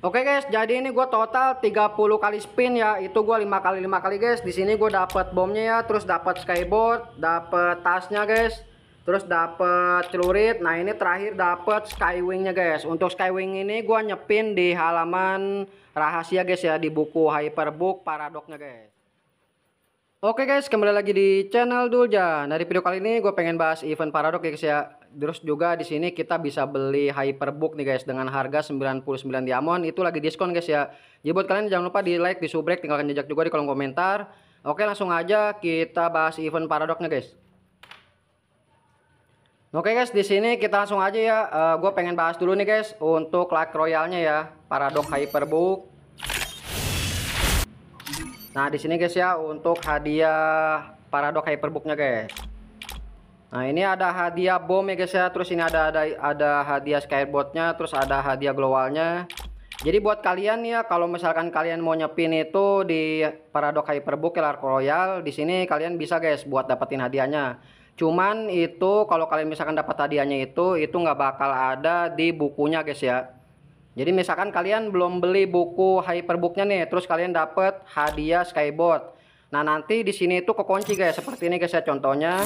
Oke guys, jadi ini gue total 30 kali spin ya. Itu gue 5 kali 5 kali guys. Di sini gue dapat bomnya ya, terus dapat skyboard, dapat tasnya guys. Terus dapat celurit. Nah, ini terakhir dapat skywingnya guys. Untuk skywing ini gue nyepin di halaman rahasia guys ya di buku Hyperbook paradoknya guys. Oke guys, kembali lagi di channel Dulja. Nah, di video kali ini gue pengen bahas event paradok ya guys ya. Terus juga di sini kita bisa beli Hyperbook nih guys dengan harga 99 diamond. Itu lagi diskon guys ya. Jadi buat kalian jangan lupa di like, di subrek, tinggalkan jejak juga di kolom komentar. Oke langsung aja kita bahas event paradoknya guys. Oke guys, di sini kita langsung aja ya. Uh, eh, gue pengen bahas dulu nih guys untuk luck royalnya ya, paradok hyperbook. Nah di sini guys ya untuk hadiah paradok hyperbooknya guys. Nah ini ada hadiah bom ya guys ya Terus ini ada ada, ada hadiah skyboardnya Terus ada hadiah globalnya Jadi buat kalian ya Kalau misalkan kalian mau nyepin itu Di Paradox Hyperbook ya Royal di sini kalian bisa guys buat dapetin hadiahnya Cuman itu kalau kalian misalkan dapat hadiahnya itu Itu nggak bakal ada di bukunya guys ya Jadi misalkan kalian belum beli buku Hyperbooknya nih Terus kalian dapet hadiah skyboard Nah nanti di sini itu kekunci guys Seperti ini guys ya contohnya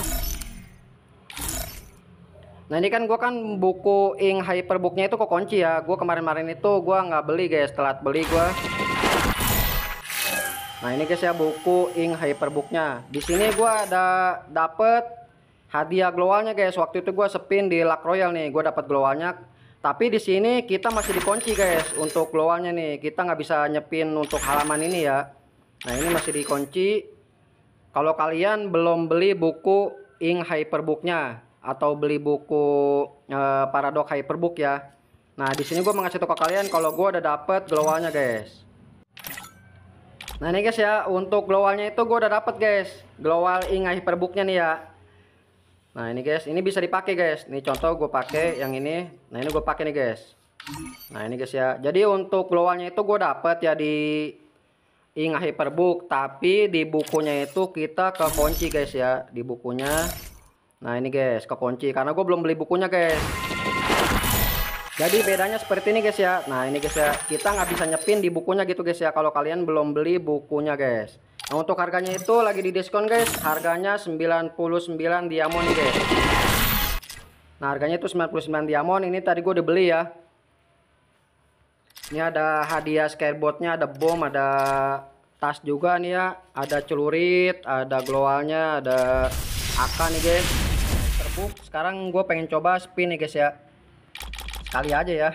Nah ini kan gue kan buku ing hyperbooknya itu kok kunci ya. Gue kemarin-marin itu gue nggak beli guys. Telat beli gue. Nah ini guys ya buku ing hyperbooknya. Di sini gue ada dapet hadiah globalnya guys. Waktu itu gue sepin di Luck Royal nih. Gue dapet globalnya. Tapi di sini kita masih dikunci guys untuk globalnya nih. Kita nggak bisa nyepin untuk halaman ini ya. Nah ini masih dikunci. Kalau kalian belum beli buku ing hyperbooknya atau beli buku uh, Paradox Hyperbook ya. Nah, di sini gue mengasih toko kalian kalau gue udah dapet glowalnya guys. Nah ini guys ya, untuk glowalnya itu gue udah dapet guys, glowal ing hyperbooknya nih ya. Nah ini guys, ini bisa dipakai guys. ini contoh gue pakai yang ini. Nah ini gue pakai nih guys. Nah ini guys ya. Jadi untuk glowalnya itu gue dapet ya di ing hyperbook, tapi di bukunya itu kita ke kunci guys ya, di bukunya Nah ini guys, kekunci karena gue belum beli bukunya guys. Jadi bedanya seperti ini guys ya. Nah ini guys ya, kita nggak bisa nyepin di bukunya gitu guys ya. Kalau kalian belum beli bukunya guys. Nah untuk harganya itu lagi di diskon guys. Harganya 99 diamond guys. Nah harganya itu 99 diamond. Ini tadi gue udah beli ya. Ini ada hadiah skateboardnya, ada bom, ada tas juga nih ya. Ada celurit, ada globalnya ada akan nih guys terbuk sekarang gue pengen coba spin nih guys ya sekali aja ya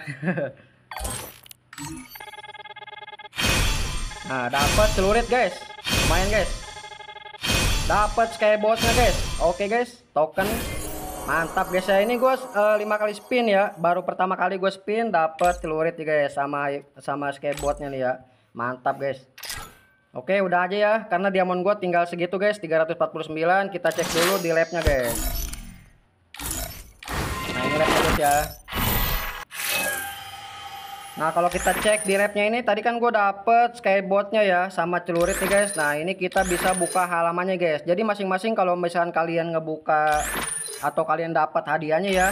nah dapat celurit guys lumayan guys dapat skateboardnya guys oke guys token mantap guys ya ini gue eh, lima kali spin ya baru pertama kali gue spin dapat celurit nih guys sama sama skateboardnya nih ya mantap guys Oke, udah aja ya. Karena diamond gue tinggal segitu, guys. 349. Kita cek dulu di labnya, guys. Nah, ini labnya, guys, ya. Nah, kalau kita cek di labnya ini, tadi kan gue dapet skateboardnya ya, sama celurit nih guys. Nah, ini kita bisa buka halamannya guys. Jadi masing-masing kalau misalkan kalian ngebuka atau kalian dapat hadiahnya ya,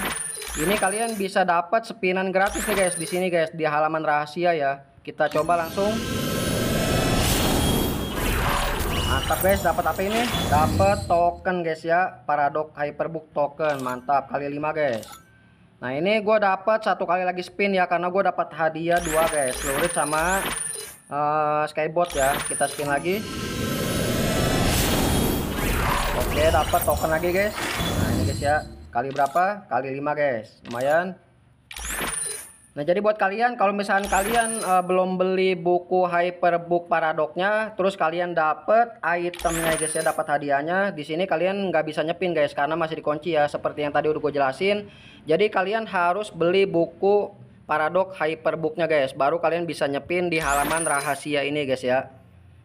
ini kalian bisa dapat spinan gratis nih guys di sini guys di halaman rahasia ya. Kita coba langsung mantap guys dapat apa ini dapat token guys ya paradok hyperbook token mantap kali 5 guys nah ini gue dapat satu kali lagi spin ya karena gue dapat hadiah dua guys lurit sama uh, eh, skyboard ya kita spin lagi oke dapat token lagi guys nah ini guys ya kali berapa kali 5 guys lumayan Nah, jadi buat kalian kalau misalkan kalian uh, belum beli buku Hyperbook Paradoxnya, terus kalian dapat itemnya guys ya, dapat hadiahnya. Di sini kalian nggak bisa nyepin guys karena masih dikunci ya, seperti yang tadi udah gue jelasin. Jadi kalian harus beli buku Paradox Hyperbooknya guys, baru kalian bisa nyepin di halaman rahasia ini guys ya.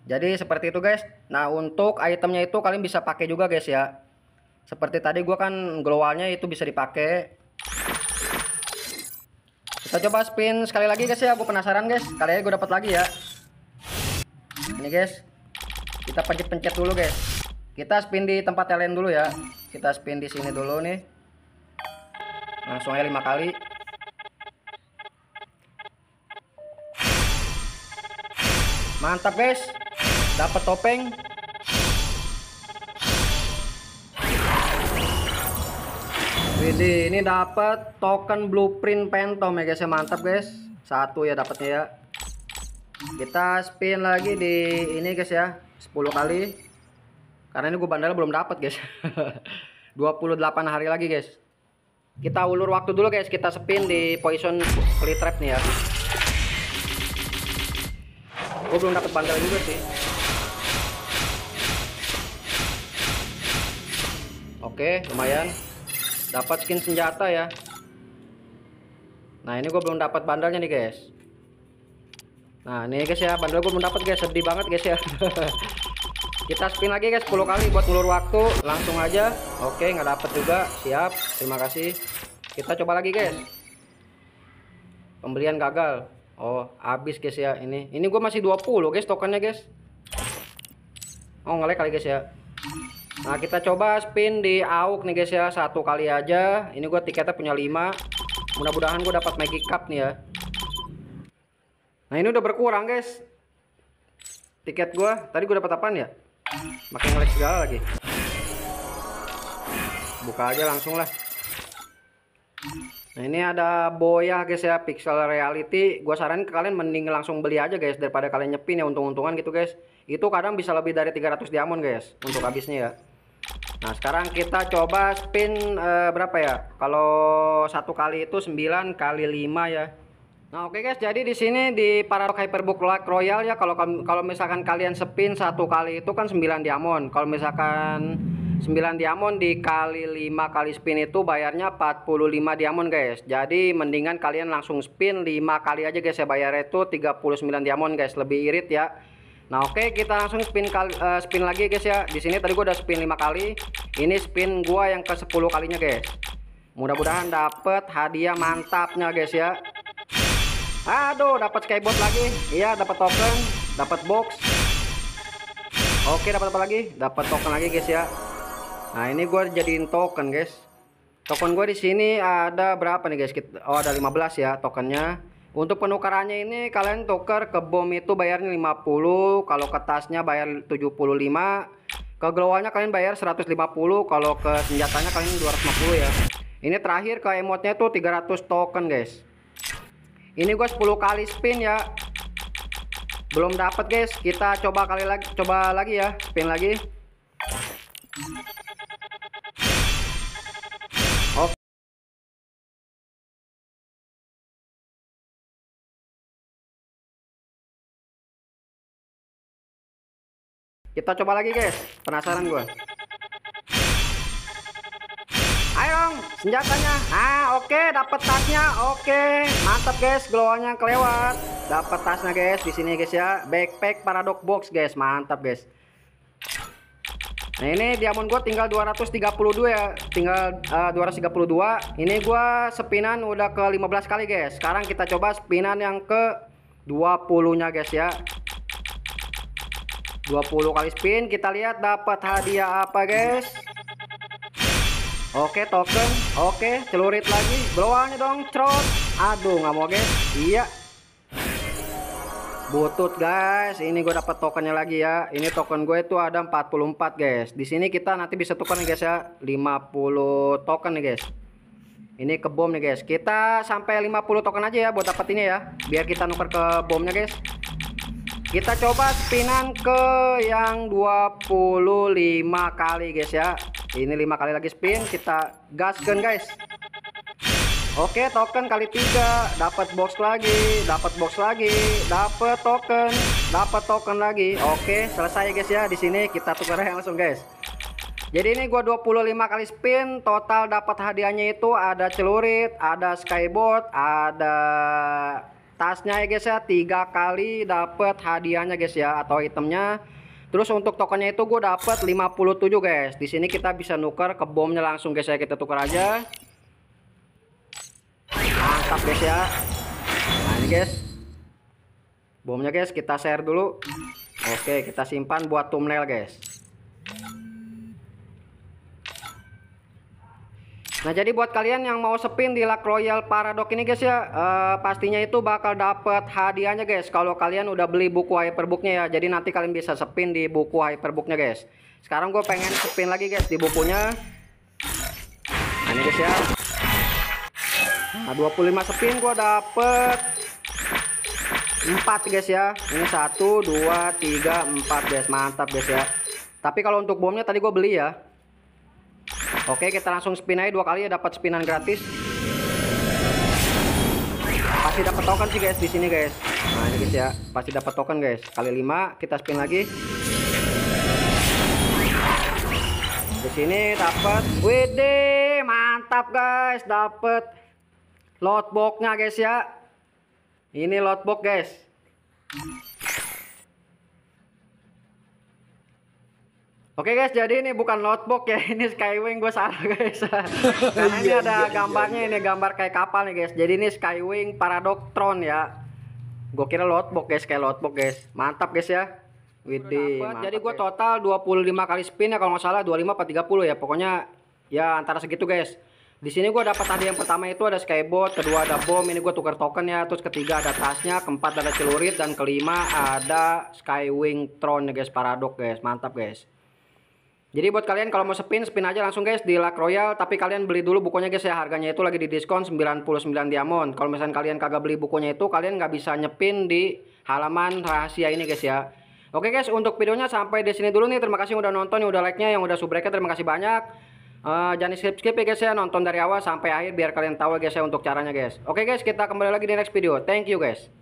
Jadi seperti itu guys. Nah, untuk itemnya itu kalian bisa pakai juga guys ya. Seperti tadi gue kan glowalnya itu bisa dipakai kita coba spin sekali lagi guys ya. Gue penasaran guys. Kali ini gue dapat lagi ya. Ini guys. Kita pencet-pencet dulu guys. Kita spin di tempat lain dulu ya. Kita spin di sini dulu nih. Langsung aja lima kali. Mantap guys. Dapat topeng. Jadi ini dapat token blueprint Phantom ya guys, ya mantap guys. Satu ya dapatnya ya. Kita spin lagi di ini guys ya, 10 kali. Karena ini gue bandel belum dapat guys. 28 hari lagi guys. Kita ulur waktu dulu guys, kita spin di poison flea trap nih ya. Gue belum dapat bandel juga sih. Oke, lumayan dapat skin senjata ya nah ini gue belum dapat bandelnya nih guys nah ini guys ya bandel gue belum dapat guys sedih banget guys ya kita spin lagi guys 10 kali buat ngulur waktu langsung aja oke nggak dapat juga siap terima kasih kita coba lagi guys pembelian gagal oh habis guys ya ini ini gue masih 20 guys tokennya guys oh ngelek kali guys ya Nah kita coba spin di AUK nih guys ya Satu kali aja Ini gue tiketnya punya 5 Mudah-mudahan gue dapat Magic Cup nih ya Nah ini udah berkurang guys Tiket gue Tadi gue dapat apaan ya Makin ngelag segala lagi Buka aja langsung lah Nah ini ada boya guys ya Pixel Reality Gue saranin kalian mending langsung beli aja guys Daripada kalian nyepin ya untung-untungan gitu guys Itu kadang bisa lebih dari 300 diamond guys Untuk habisnya ya Nah, sekarang kita coba spin eh, berapa ya? Kalau satu kali itu 9 kali 5 ya. Nah, oke okay guys, jadi di sini di Paradox Hyperbook Royal ya kalau kalau misalkan kalian spin satu kali itu kan 9 diamond. Kalau misalkan 9 diamond dikali 5 kali spin itu bayarnya 45 diamond guys. Jadi mendingan kalian langsung spin 5 kali aja guys ya bayarnya itu 39 diamond guys, lebih irit ya. Nah, oke okay, kita langsung spin kali, uh, eh, spin lagi guys ya. Di sini tadi gua udah spin 5 kali. Ini spin gua yang ke 10 kalinya guys. Mudah-mudahan dapet hadiah mantapnya guys ya. Aduh, dapat skyboard lagi. Iya, dapat token, dapat box. Oke, dapat apa lagi? Dapat token lagi guys ya. Nah, ini gua jadiin token guys. Token gue di sini ada berapa nih guys? Oh, ada 15 ya tokennya. Untuk penukarannya ini kalian tuker ke bom itu bayarnya 50, kalau ke tasnya bayar 75, ke glowannya kalian bayar 150, kalau ke senjatanya kalian 250 ya. Ini terakhir ke emotnya tuh 300 token guys. Ini gue 10 kali spin ya. Belum dapat guys, kita coba kali lagi coba lagi ya, spin lagi. Kita coba lagi guys. Penasaran gue. Ayo dong, senjatanya. Ah, oke, okay, dapat tasnya. Oke, okay. mantap guys, Glowannya kelewat. Dapet tasnya guys di sini guys ya. Backpack paradox box guys, mantap guys. Nah ini diamond gue tinggal 232 ya Tinggal eh, uh, 232 Ini gue spinan udah ke 15 kali guys Sekarang kita coba spinan yang ke 20 nya guys ya 20 kali spin kita lihat dapat hadiah apa guys Oke token Oke celurit lagi Blowannya dong trot Aduh nggak mau guys Iya butut guys ini gue dapat tokennya lagi ya ini token gue itu ada 44 guys di sini kita nanti bisa tukar nih guys ya 50 token nih guys ini ke bom nih guys kita sampai 50 token aja ya buat dapat ini ya biar kita nuker ke bomnya guys kita coba spinan ke yang 25 kali guys ya ini lima kali lagi spin kita gaskan guys Oke token kali tiga dapat box lagi dapat box lagi dapat token dapat token lagi Oke selesai guys ya di sini kita tukar yang langsung guys jadi ini gua 25 kali spin, total dapat hadiahnya itu ada celurit, ada skyboard, ada tasnya ya guys ya tiga kali dapat hadiahnya guys ya atau itemnya terus untuk tokennya itu gue dapet 57 guys di sini kita bisa nuker ke bomnya langsung guys ya kita tukar aja mantap guys ya nah ini guys bomnya guys kita share dulu oke kita simpan buat thumbnail guys Nah jadi buat kalian yang mau spin di Luck Royal Paradox ini guys ya uh, Pastinya itu bakal dapet hadiahnya guys Kalau kalian udah beli buku hyperbooknya ya Jadi nanti kalian bisa spin di buku hyperbooknya guys Sekarang gue pengen spin lagi guys di bukunya Nah ini guys ya Nah 25 spin gue dapet 4 guys ya Ini 1, 2, 3, 4 guys Mantap guys ya Tapi kalau untuk bomnya tadi gue beli ya Oke, kita langsung spin aja dua kali ya dapat spinan gratis. Pasti dapat token sih guys di sini guys. Nah, ini guys ya, pasti dapat token guys. Kali 5 kita spin lagi. Di sini dapat WD, mantap guys, dapat lotboxnya guys ya. Ini lotbox guys. Oke guys, jadi ini bukan notebook ya, ini Skywing gue salah guys. Karena ini iya, iya, ada iya, gambarnya ini gambar kayak kapal nih guys. Jadi ini Skywing Paradoktron ya. Gue kira notebook guys, kayak notebook guys. Mantap guys ya. Widi. Jadi gue total 25 kali spin ya kalau nggak salah 25 atau 30 ya. Pokoknya ya antara segitu guys. Di sini gue dapat tadi yang pertama itu ada skyboard, kedua ada bom, ini gue tukar token ya, terus ketiga ada tasnya, keempat ada celurit dan kelima ada skywing tron ya guys, paradok guys, mantap guys. Jadi buat kalian kalau mau spin, spin aja langsung guys di Luck Royal. Tapi kalian beli dulu bukunya guys ya. Harganya itu lagi di diskon 99 diamond. Kalau misalnya kalian kagak beli bukunya itu, kalian nggak bisa nyepin di halaman rahasia ini guys ya. Oke guys, untuk videonya sampai di sini dulu nih. Terima kasih yang udah nonton, yang udah like-nya, yang udah subrek Terima kasih banyak. Uh, jangan skip-skip ya guys ya. Nonton dari awal sampai akhir biar kalian tahu guys ya untuk caranya guys. Oke guys, kita kembali lagi di next video. Thank you guys.